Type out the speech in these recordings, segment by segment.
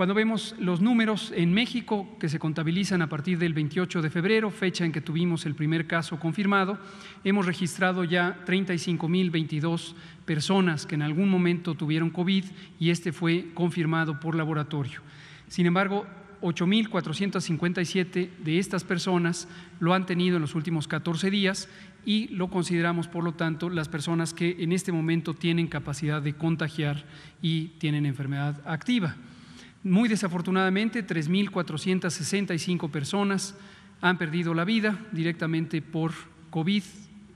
Cuando vemos los números en México que se contabilizan a partir del 28 de febrero, fecha en que tuvimos el primer caso confirmado, hemos registrado ya 35.022 personas que en algún momento tuvieron COVID y este fue confirmado por laboratorio. Sin embargo, 8.457 de estas personas lo han tenido en los últimos 14 días y lo consideramos, por lo tanto, las personas que en este momento tienen capacidad de contagiar y tienen enfermedad activa. Muy desafortunadamente, 3.465 personas han perdido la vida directamente por COVID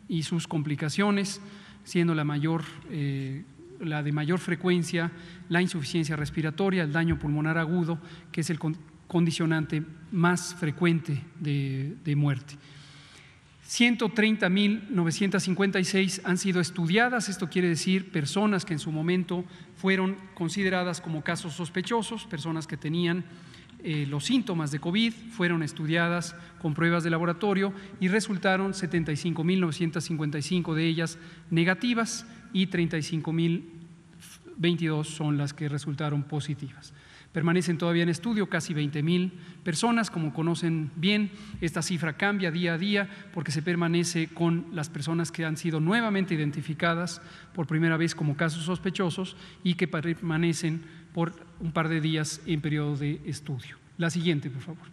y sus complicaciones, siendo eh, la de mayor frecuencia, la insuficiencia respiratoria, el daño pulmonar agudo, que es el condicionante más frecuente de muerte. 130.956 han sido estudiadas, esto quiere decir personas que en su momento fueron consideradas como casos sospechosos, personas que tenían eh, los síntomas de COVID, fueron estudiadas con pruebas de laboratorio y resultaron 75.955 de ellas negativas y 35.022 son las que resultaron positivas. Permanecen todavía en estudio casi 20.000 personas, como conocen bien, esta cifra cambia día a día porque se permanece con las personas que han sido nuevamente identificadas por primera vez como casos sospechosos y que permanecen por un par de días en periodo de estudio. La siguiente, por favor.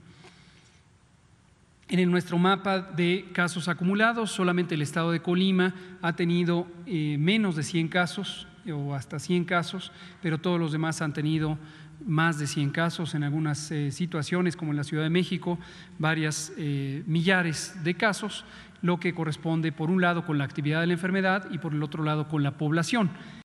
En nuestro mapa de casos acumulados, solamente el estado de Colima ha tenido eh, menos de 100 casos o hasta 100 casos, pero todos los demás han tenido más de 100 casos, en algunas eh, situaciones como en la Ciudad de México, varias eh, millares de casos, lo que corresponde por un lado con la actividad de la enfermedad y por el otro lado con la población.